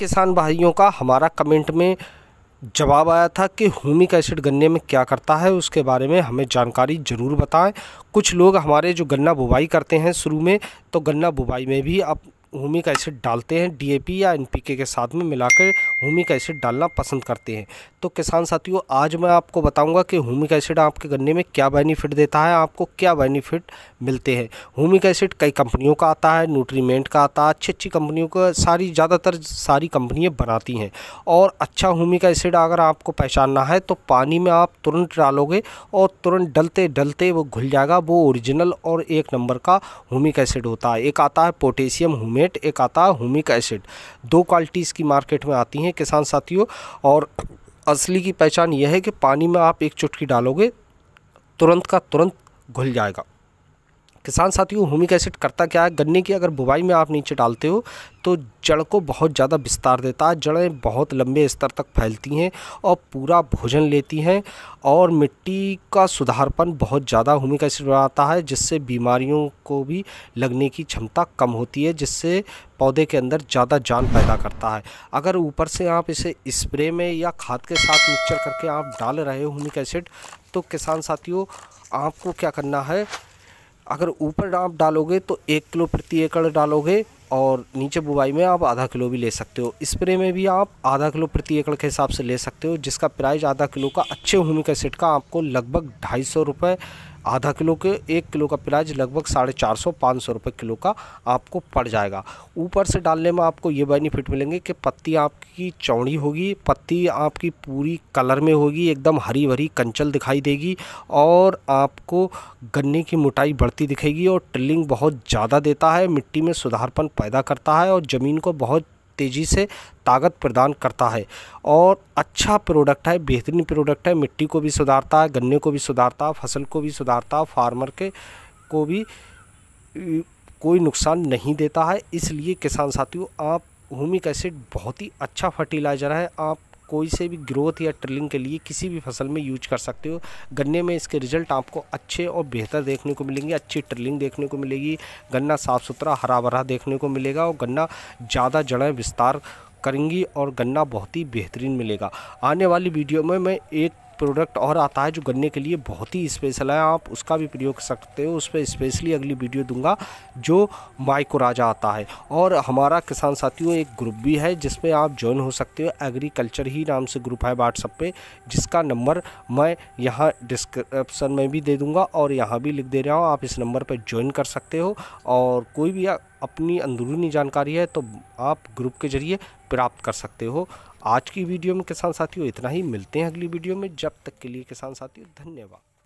किसान भाइयों का हमारा कमेंट में जवाब आया था कि ह्यूमिक एसिड गन्ने में क्या करता है उसके बारे में हमें जानकारी ज़रूर बताएं कुछ लोग हमारे जो गन्ना बुवाई करते हैं शुरू में तो गन्ना बुवाई में भी अब होमिक एसिड डालते हैं डीएपी या एनपीके के साथ में मिलाकर होमिक एसिड डालना पसंद करते हैं तो किसान साथियों आज मैं आपको बताऊंगा कि होमिक एसिड आपके गन्ने में क्या बेनिफिट देता है आपको क्या बेनिफिट मिलते हैं होमिक एसिड कई कंपनियों का आता है न्यूट्रीमेंट का आता है अच्छी अच्छी कंपनियों का सारी ज़्यादातर सारी कंपनियाँ बनाती हैं और अच्छा होमिक एसिड अगर आपको पहचानना है तो पानी में आप तुरंत डालोगे और तुरंत डलते डलते वो घुल जाएगा वो ओरिजिनल और एक नंबर का होमिक एसिड होता है एक आता है पोटेशियम होमिक मेट एक आता है एसिड दो क्वालिटी इसकी मार्केट में आती हैं किसान साथियों और असली की पहचान यह है कि पानी में आप एक चुटकी डालोगे तुरंत का तुरंत घुल जाएगा किसान साथियों होमिक एसिड करता क्या है गन्ने की अगर बुवाई में आप नीचे डालते हो तो जड़ को बहुत ज़्यादा विस्तार देता है जड़ें बहुत लंबे स्तर तक फैलती हैं और पूरा भोजन लेती हैं और मिट्टी का सुधारपन बहुत ज़्यादा होमिक एसिड बढ़ाता है जिससे बीमारियों को भी लगने की क्षमता कम होती है जिससे पौधे के अंदर ज़्यादा जान पैदा करता है अगर ऊपर से आप इसे स्प्रे में या खाद के साथ मिक्सचर करके आप डाल रहे हो एसिड तो किसान साथियों आपको क्या करना है अगर ऊपर आप डालोगे तो एक किलो प्रति एकड़ डालोगे और नीचे बुवाई में आप आधा किलो भी ले सकते हो स्प्रे में भी आप आधा किलो प्रति एकड़ के हिसाब से ले सकते हो जिसका प्राइस आधा किलो का अच्छे होमिक सेट का आपको लगभग ढाई सौ रुपये आधा किलो के एक किलो का प्याज लगभग साढ़े चार सौ पाँच सौ रुपये किलो का आपको पड़ जाएगा ऊपर से डालने में आपको ये बेनिफिट मिलेंगे कि पत्ती आपकी चौड़ी होगी पत्ती आपकी पूरी कलर में होगी एकदम हरी भरी कंचल दिखाई देगी और आपको गन्ने की मोटाई बढ़ती दिखेगी और ट्रिलिंग बहुत ज़्यादा देता है मिट्टी में सुधारपन पैदा करता है और ज़मीन को बहुत तेज़ी से ताकत प्रदान करता है और अच्छा प्रोडक्ट है बेहतरीन प्रोडक्ट है मिट्टी को भी सुधारता है गन्ने को भी सुधारता है फसल को भी सुधारता है फार्मर के को भी कोई नुकसान नहीं देता है इसलिए किसान साथियों आप होमिक एसिड बहुत ही अच्छा फर्टिलाइज़र है आप कोई से भी ग्रोथ या ट्रिलिंग के लिए किसी भी फसल में यूज कर सकते हो गन्ने में इसके रिजल्ट आपको अच्छे और बेहतर देखने को मिलेंगे अच्छी ट्रिलिंग देखने को मिलेगी गन्ना साफ़ सुथरा हरा भरा देखने को मिलेगा और गन्ना ज़्यादा जड़ें विस्तार करेंगी और गन्ना बहुत ही बेहतरीन मिलेगा आने वाली वीडियो में मैं एक प्रोडक्ट और आता है जो गन्ने के लिए बहुत ही स्पेशल है आप उसका भी प्रयोग कर सकते हो उस पर स्पेशली अगली वीडियो दूंगा जो माइकोराजा आता है और हमारा किसान साथियों एक ग्रुप भी है जिसमें आप ज्वाइन हो सकते हो एग्रीकल्चर ही नाम से ग्रुप है व्हाट्सअप पे जिसका नंबर मैं यहाँ डिस्क्रिप्सन में भी दे दूँगा और यहाँ भी लिख दे रहा हूँ आप इस नंबर पर ज्वाइन कर सकते हो और कोई भी अपनी अंदरूनी जानकारी है तो आप ग्रुप के ज़रिए प्राप्त कर सकते हो आज की वीडियो में किसान साथियों इतना ही मिलते हैं अगली वीडियो में जब तक के लिए किसान साथियों धन्यवाद